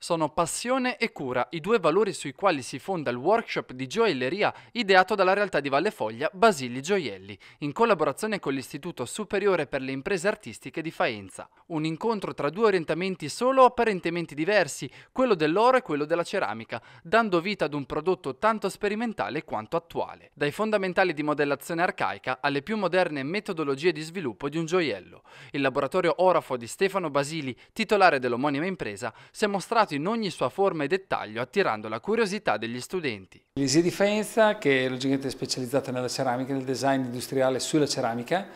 Sono passione e cura, i due valori sui quali si fonda il workshop di gioielleria ideato dalla realtà di Valle Foglia Basili Gioielli, in collaborazione con l'Istituto Superiore per le Imprese Artistiche di Faenza. Un incontro tra due orientamenti solo apparentemente diversi, quello dell'oro e quello della ceramica, dando vita ad un prodotto tanto sperimentale quanto attuale, dai fondamentali di modellazione arcaica alle più moderne metodologie di sviluppo di un gioiello. Il laboratorio Orafo di Stefano Basili, titolare dell'omonima impresa, si è mostrato conservato in ogni sua forma e dettaglio, attirando la curiosità degli studenti. L'Isia di Faenza, che è logicamente specializzata nella ceramica, nel design industriale sulla ceramica,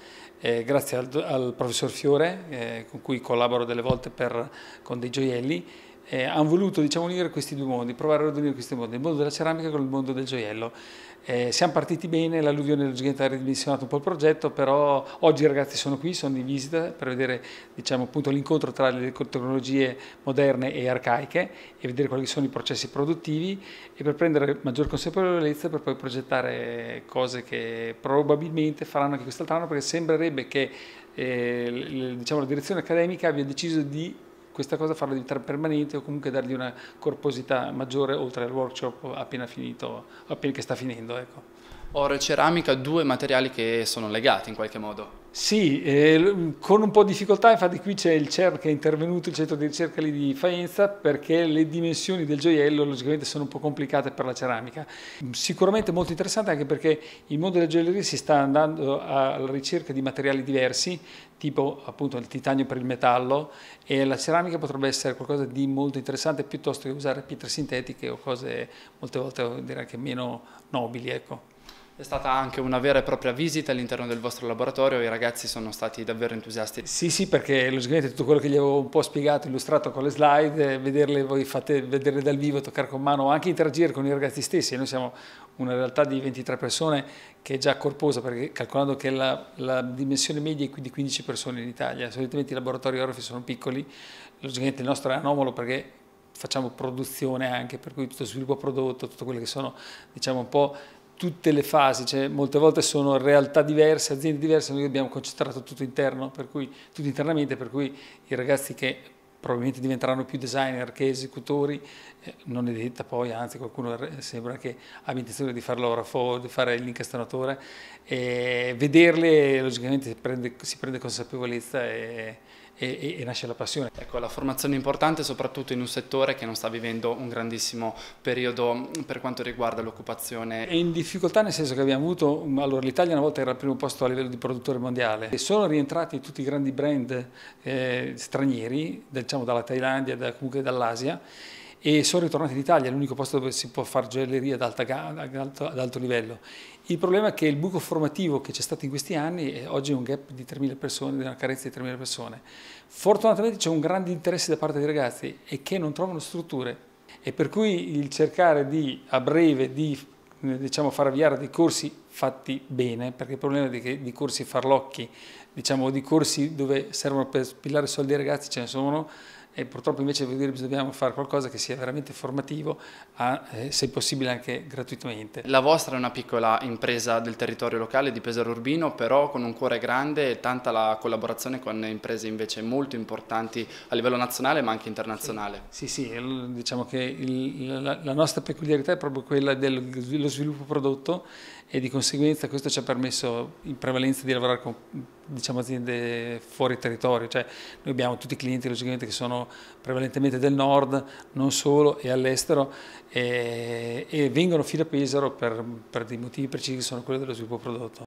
eh, grazie al, al, professor Fiore, eh, con cui collaboro delle volte per, con dei gioielli, eh, hanno voluto diciamo, unire questi due mondi, provare a unire questi due mondi, il mondo della ceramica con il mondo del gioiello. Eh, siamo partiti bene, l'alluvione del Gigante ha ridimensionato un po' il progetto, però oggi i ragazzi sono qui, sono in visita per vedere diciamo, l'incontro tra le tecnologie moderne e arcaiche e vedere quali sono i processi produttivi e per prendere maggior consapevolezza per poi progettare cose che probabilmente faranno anche quest'altro anno perché sembrerebbe che eh, diciamo, la direzione accademica abbia deciso di questa cosa farla diventare permanente o comunque dargli una corposità maggiore oltre al workshop appena finito, appena che sta finendo. Ecco oro e ceramica, due materiali che sono legati in qualche modo. Sì, eh, con un po' di difficoltà, infatti qui c'è il CERN che è intervenuto, il centro di ricerca lì di Faenza, perché le dimensioni del gioiello logicamente sono un po' complicate per la ceramica. Sicuramente molto interessante anche perché il mondo della gioielleria si sta andando alla ricerca di materiali diversi, tipo appunto il titanio per il metallo e la ceramica potrebbe essere qualcosa di molto interessante piuttosto che usare pietre sintetiche o cose molte volte direi anche meno nobili. Ecco. È stata anche una vera e propria visita all'interno del vostro laboratorio, i ragazzi sono stati davvero entusiasti. Sì, sì, perché logicamente tutto quello che gli avevo un po' spiegato, illustrato con le slide, eh, vederle voi fate, vederle dal vivo, toccare con mano, anche interagire con i ragazzi stessi. Noi siamo una realtà di 23 persone che è già corposa, perché calcolando che la, la dimensione media è di 15 persone in Italia, solitamente i laboratori orofi sono piccoli, logicamente il nostro è anomalo perché facciamo produzione anche, per cui tutto sviluppo prodotto, tutto quello che sono diciamo un po' tutte le fasi, cioè, molte volte sono realtà diverse, aziende diverse, noi abbiamo concentrato tutto interno, per cui, tutto internamente, per cui i ragazzi che probabilmente diventeranno più designer che esecutori, eh, non è detta poi, anzi qualcuno sembra che abbia intenzione di fare l'orafo, di fare l'incastonatore, eh, vederle logicamente si prende, si prende consapevolezza e e, e, nasce la passione. Ecco, la formazione è importante soprattutto in un settore che non sta vivendo un grandissimo periodo per quanto riguarda l'occupazione. È in difficoltà nel senso che abbiamo avuto, allora l'Italia una volta era al primo posto a livello di produttore mondiale, e sono rientrati tutti i grandi brand eh, stranieri, diciamo dalla Thailandia, da, comunque dall'Asia, e sono ritornati in Italia, l'unico posto dove si può fare gioielleria ad, ad, alto, livello. Il problema è che il buco formativo che c'è stato in questi anni è oggi un gap di 3.000 persone, di una carenza di 3.000 persone. Fortunatamente c'è un grande interesse da parte dei ragazzi e che non trovano strutture e per cui il cercare di, a breve di diciamo, far avviare dei corsi fatti bene, perché il problema di, di corsi farlocchi, diciamo, di corsi dove servono per spillare soldi ai ragazzi ce ne sono, e purtroppo invece dobbiamo fare qualcosa che sia veramente formativo, a, eh, se possibile anche gratuitamente. La vostra è una piccola impresa del territorio locale di Pesaro Urbino, però con un cuore grande e tanta la collaborazione con imprese invece molto importanti a livello nazionale ma anche internazionale. Sì, sì, sì diciamo che il, la, la nostra peculiarità è proprio quella dello sviluppo prodotto e di conseguenza questo ci ha permesso in prevalenza di lavorare con diciamo, aziende fuori territorio, cioè noi abbiamo tutti i clienti logicamente che sono prevalentemente del nord, non solo e all'estero e, e, vengono fino a Pesaro per, per dei motivi precisi che sono quelli dello sviluppo prodotto.